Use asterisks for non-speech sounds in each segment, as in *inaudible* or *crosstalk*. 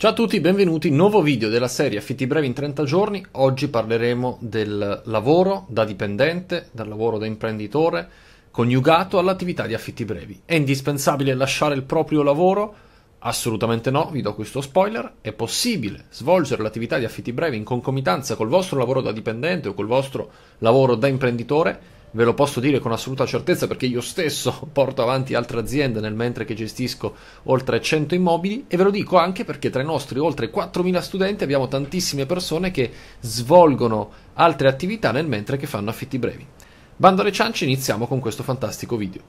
Ciao a tutti, benvenuti, nuovo video della serie Affitti brevi in 30 giorni. Oggi parleremo del lavoro da dipendente, dal lavoro da imprenditore, coniugato all'attività di affitti brevi. È indispensabile lasciare il proprio lavoro? Assolutamente no, vi do questo spoiler. È possibile svolgere l'attività di affitti brevi in concomitanza col vostro lavoro da dipendente o col vostro lavoro da imprenditore ve lo posso dire con assoluta certezza perché io stesso *laughs* porto avanti altre aziende nel mentre che gestisco oltre 100 immobili e ve lo dico anche perché tra i nostri oltre 4.000 studenti abbiamo tantissime persone che svolgono altre attività nel mentre che fanno affitti brevi. Bando alle ciance, iniziamo con questo fantastico video.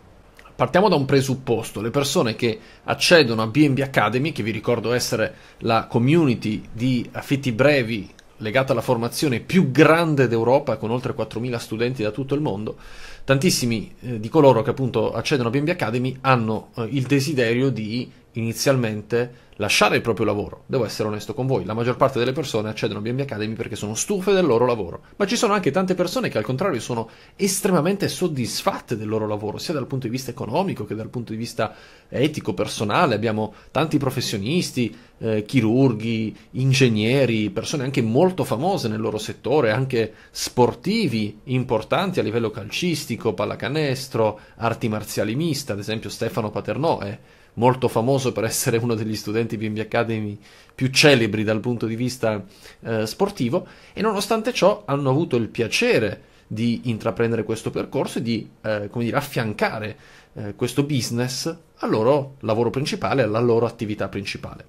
Partiamo da un presupposto, le persone che accedono a BNB Academy, che vi ricordo essere la community di affitti brevi legata alla formazione più grande d'Europa con oltre 4.000 studenti da tutto il mondo, tantissimi eh, di coloro che appunto accedono a BNB Academy hanno eh, il desiderio di inizialmente lasciare il proprio lavoro. Devo essere onesto con voi, la maggior parte delle persone accedono a BNB Academy perché sono stufe del loro lavoro, ma ci sono anche tante persone che al contrario sono estremamente soddisfatte del loro lavoro, sia dal punto di vista economico che dal punto di vista etico, personale. Abbiamo tanti professionisti, eh, chirurghi, ingegneri, persone anche molto famose nel loro settore, anche sportivi importanti a livello calcistico, pallacanestro, arti marziali miste, ad esempio Stefano Paternò è molto famoso per essere uno degli studenti BNB Academy più celebri dal punto di vista eh, sportivo e nonostante ciò hanno avuto il piacere di intraprendere questo percorso e di eh, dire, affiancare eh, questo business al loro lavoro principale, alla loro attività principale.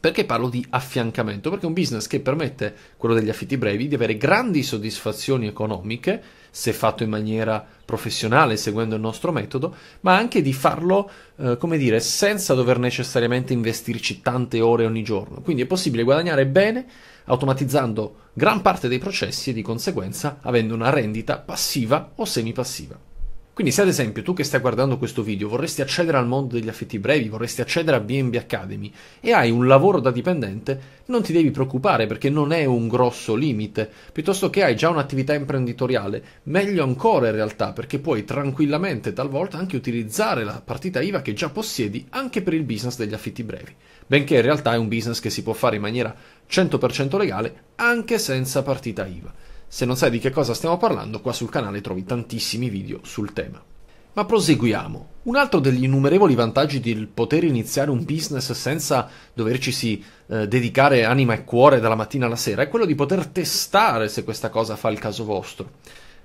Perché parlo di affiancamento? Perché è un business che permette, quello degli affitti brevi, di avere grandi soddisfazioni economiche, se fatto in maniera professionale, seguendo il nostro metodo, ma anche di farlo, eh, come dire, senza dover necessariamente investirci tante ore ogni giorno. Quindi è possibile guadagnare bene automatizzando gran parte dei processi e di conseguenza avendo una rendita passiva o semipassiva. Quindi se ad esempio tu che stai guardando questo video vorresti accedere al mondo degli affitti brevi, vorresti accedere a B&B Academy e hai un lavoro da dipendente, non ti devi preoccupare perché non è un grosso limite, piuttosto che hai già un'attività imprenditoriale, meglio ancora in realtà perché puoi tranquillamente talvolta anche utilizzare la partita IVA che già possiedi anche per il business degli affitti brevi, benché in realtà è un business che si può fare in maniera 100% legale anche senza partita IVA. Se non sai di che cosa stiamo parlando, qua sul canale trovi tantissimi video sul tema. Ma proseguiamo. Un altro degli innumerevoli vantaggi del poter iniziare un business senza dovercisi eh, dedicare anima e cuore dalla mattina alla sera è quello di poter testare se questa cosa fa il caso vostro.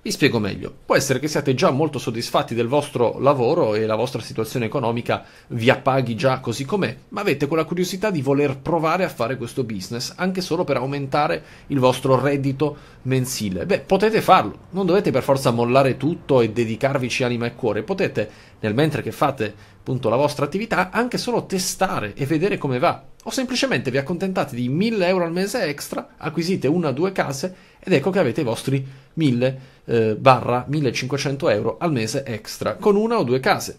Vi spiego meglio. Può essere che siate già molto soddisfatti del vostro lavoro e la vostra situazione economica vi appaghi già così com'è, ma avete quella curiosità di voler provare a fare questo business anche solo per aumentare il vostro reddito mensile. Beh, potete farlo, non dovete per forza mollare tutto e dedicarvici anima e cuore, potete, nel mentre che fate appunto la vostra attività, anche solo testare e vedere come va o semplicemente vi accontentate di 1000 euro al mese extra, acquisite una o due case ed ecco che avete i vostri 1000 eh, barra 1500 euro al mese extra con una o due case.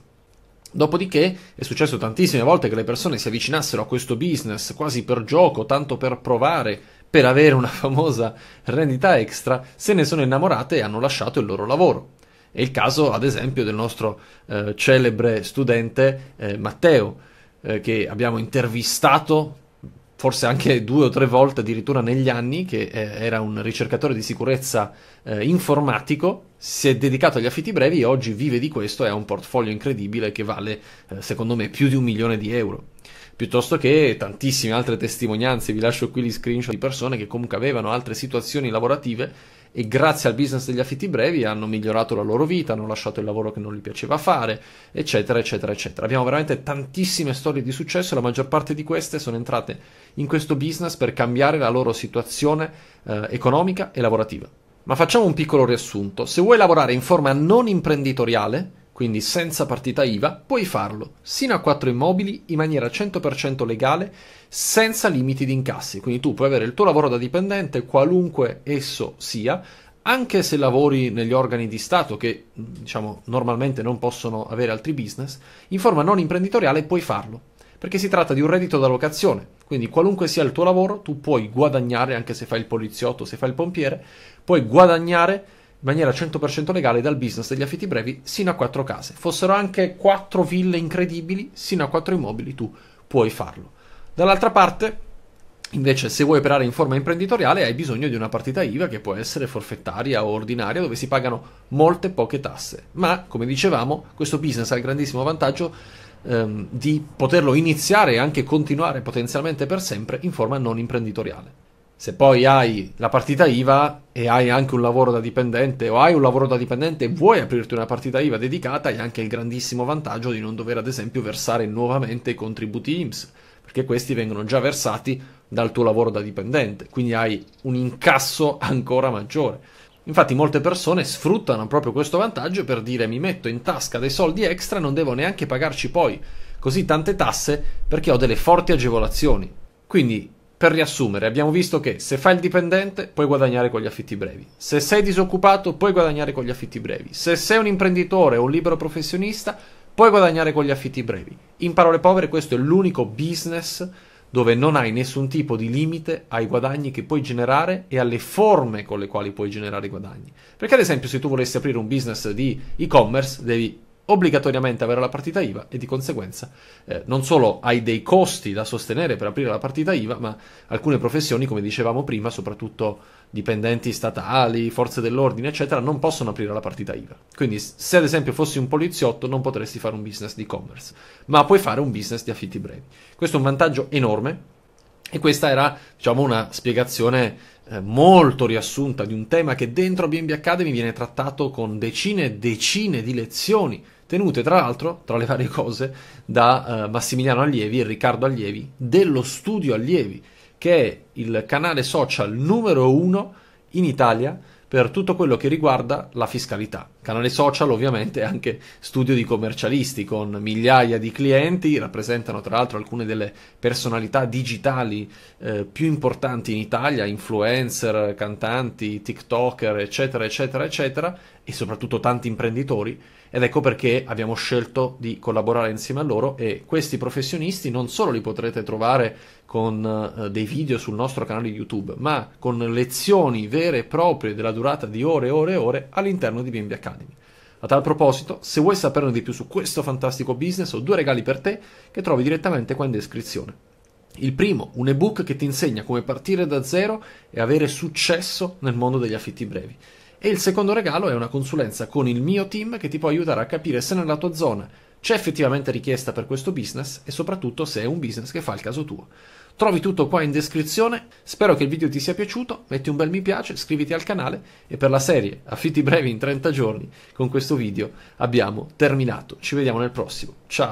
Dopodiché è successo tantissime volte che le persone si avvicinassero a questo business quasi per gioco, tanto per provare, per avere una *laughs* famosa rendita extra, se ne sono innamorate e hanno lasciato il loro lavoro. È il caso, ad esempio, del nostro eh, celebre studente eh, Matteo, eh, che abbiamo intervistato forse anche due o tre volte addirittura negli anni, che eh, era un ricercatore di sicurezza eh, informatico, si è dedicato agli affitti brevi e oggi vive di questo e ha un portfolio incredibile che vale, eh, secondo me, più di un milione di euro. Piuttosto che tantissime altre testimonianze, vi lascio qui gli screenshot di persone che comunque avevano altre situazioni lavorative e grazie al business degli affitti brevi hanno migliorato la loro vita, hanno lasciato il lavoro che non gli piaceva fare, eccetera, eccetera, eccetera. Abbiamo veramente tantissime storie di successo e la maggior parte di queste sono entrate in questo business per cambiare la loro situazione eh, economica e lavorativa. Ma facciamo un piccolo riassunto. Se vuoi lavorare in forma non imprenditoriale, quindi senza partita IVA, puoi farlo sino a 4 immobili in maniera 100% legale, senza limiti di incassi. Quindi tu puoi avere il tuo lavoro da dipendente, qualunque esso sia, anche se lavori negli organi di Stato che diciamo normalmente non possono avere altri business, in forma non imprenditoriale puoi farlo, perché si tratta di un reddito da locazione, quindi qualunque sia il tuo lavoro tu puoi guadagnare, anche se fai il poliziotto, se fai il pompiere, puoi guadagnare maniera 100% legale dal business degli affitti brevi sino a quattro case. Fossero anche quattro ville incredibili, sino a quattro immobili tu puoi farlo. Dall'altra parte, Invece, se vuoi operare in forma imprenditoriale, hai bisogno di una partita IVA che può essere forfettaria o ordinaria, dove si pagano molte poche tasse. Ma, come dicevamo, questo business ha il grandissimo vantaggio ehm, di poterlo iniziare e anche continuare potenzialmente per sempre in forma non imprenditoriale se poi hai la partita IVA e hai anche un lavoro da dipendente o hai un lavoro da dipendente e vuoi aprirti una partita IVA dedicata, hai anche il grandissimo vantaggio di non dover ad esempio versare nuovamente i contributi IMSS, perché questi vengono già versati dal tuo lavoro da dipendente, quindi hai un incasso ancora maggiore. Infatti molte persone sfruttano proprio questo vantaggio per dire mi metto in tasca dei soldi extra non devo neanche pagarci poi così tante tasse perché ho delle forti agevolazioni. Quindi per riassumere, abbiamo visto che se fai il dipendente puoi guadagnare con gli affitti brevi, se sei disoccupato puoi guadagnare con gli affitti brevi, se sei un imprenditore o un libero professionista puoi guadagnare con gli affitti brevi. In parole povere, questo è l'unico business dove non hai nessun tipo di limite ai guadagni che puoi generare e alle forme con le quali puoi generare i guadagni. Perché ad esempio se tu volessi aprire un business di e-commerce devi obbligatoriamente avere la partita IVA e di conseguenza eh, non solo hai dei costi da sostenere per aprire la partita IVA, ma alcune professioni, come dicevamo prima, soprattutto dipendenti statali, forze dell'ordine, eccetera, non possono aprire la partita IVA. Quindi se ad esempio fossi un poliziotto non potresti fare un business di e-commerce, ma puoi fare un business di affitti brevi. Questo è un vantaggio enorme e questa era, diciamo, una spiegazione eh, molto riassunta di un tema che dentro BNB Academy viene trattato con decine e decine di lezioni, tenute tra l'altro, tra le varie cose, da eh, Massimiliano Allievi e Riccardo Allievi dello Studio Allievi, che è il canale social numero uno in Italia per tutto quello che riguarda la fiscalità. Canale social ovviamente è anche studio di commercialisti con migliaia di clienti, rappresentano tra l'altro alcune delle personalità digitali eh, più importanti in Italia, influencer, cantanti, TikToker, eccetera, eccetera, eccetera, e soprattutto tanti imprenditori ed ecco perché abbiamo scelto di collaborare insieme a loro e questi professionisti non solo li potrete trovare con eh, dei video sul nostro canale YouTube, ma con lezioni vere e proprie della durata di ore e ore e ore all'interno di BNB Academy. A tal proposito, se vuoi saperne di più su questo fantastico business, ho due regali per te che trovi direttamente qua in descrizione. Il primo, un ebook che ti insegna come partire da zero e avere successo nel mondo degli affitti brevi. E il secondo regalo è una consulenza con il mio team che ti può aiutare a capire se nella tua zona c'è effettivamente richiesta per questo business e soprattutto se è un business che fa il caso tuo. Trovi tutto qua in descrizione, spero che il video ti sia piaciuto, metti un bel mi piace, iscriviti al canale e per la serie Affitti brevi in 30 giorni con questo video abbiamo terminato. Ci vediamo nel prossimo, ciao!